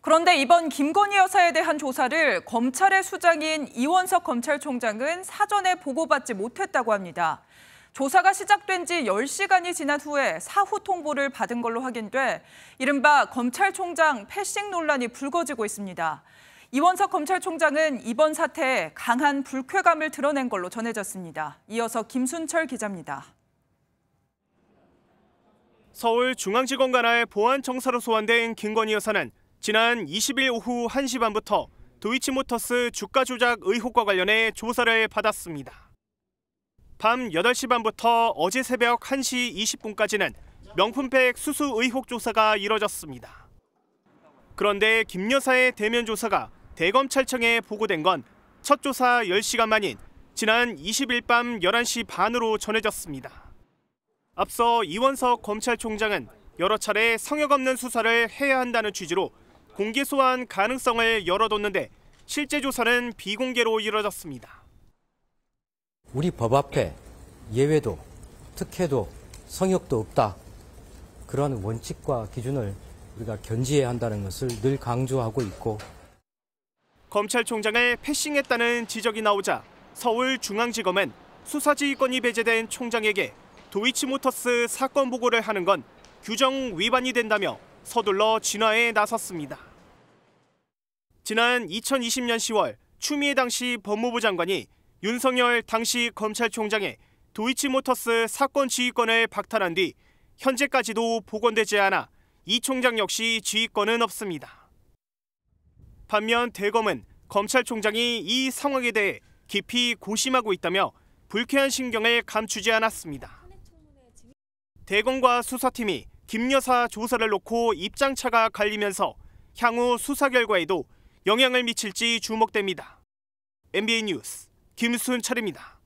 그런데 이번 김건희 여사에 대한 조사를 검찰의 수장인 이원석 검찰총장은 사전에 보고받지 못했다고 합니다. 조사가 시작된 지 10시간이 지난 후에 사후 통보를 받은 걸로 확인돼 이른바 검찰총장 패싱 논란이 불거지고 있습니다. 이원석 검찰총장은 이번 사태에 강한 불쾌감을 드러낸 걸로 전해졌습니다. 이어서 김순철 기자입니다. 서울 중앙지검 관의 보안청사로 소환된 김건희 여사는 지난 20일 오후 1시 반부터 도이치모터스 주가 조작 의혹과 관련해 조사를 받았습니다. 밤 8시 반부터 어제 새벽 1시 20분까지는 명품백 수수 의혹 조사가 이뤄졌습니다. 그런데 김 여사의 대면 조사가 대검찰청에 보고된 건 첫 조사 10시간 만인 지난 20일 밤 11시 반으로 전해졌습니다. 앞서 이원석 검찰총장은 여러 차례 성역 없는 수사를 해야 한다는 취지로 공개 소환 가능성을 열어뒀는데 실제 조사는 비공개로 이뤄졌습니다. 우리 법 앞에 예외도 특혜도 성역도 없다. 그런 원칙과 기준을 우리가 견지해야 한다는 것을 늘 강조하고 있고 검찰총장을 패싱했다는 지적이 나오자 서울중앙지검은 수사지휘권이 배제된 총장에게 도이치모터스 사건 보고를 하는 건 규정 위반이 된다며 서둘러 진화에 나섰습니다. 지난 2020년 10월 추미애 당시 법무부 장관이 윤석열 당시 검찰총장의 도이치모터스 사건 지휘권을 박탈한 뒤 현재까지도 복원되지 않아 이 총장 역시 지휘권은 없습니다. 반면 대검은 검찰총장이 이 상황에 대해 깊이 고심하고 있다며 불쾌한 신경을 감추지 않았습니다. 대검과 수사팀이 김 여사 조사를 놓고 입장차가 갈리면서 향후 수사 결과에도 영향을 미칠지 주목됩니다. NBA 뉴스 김수훈 입니다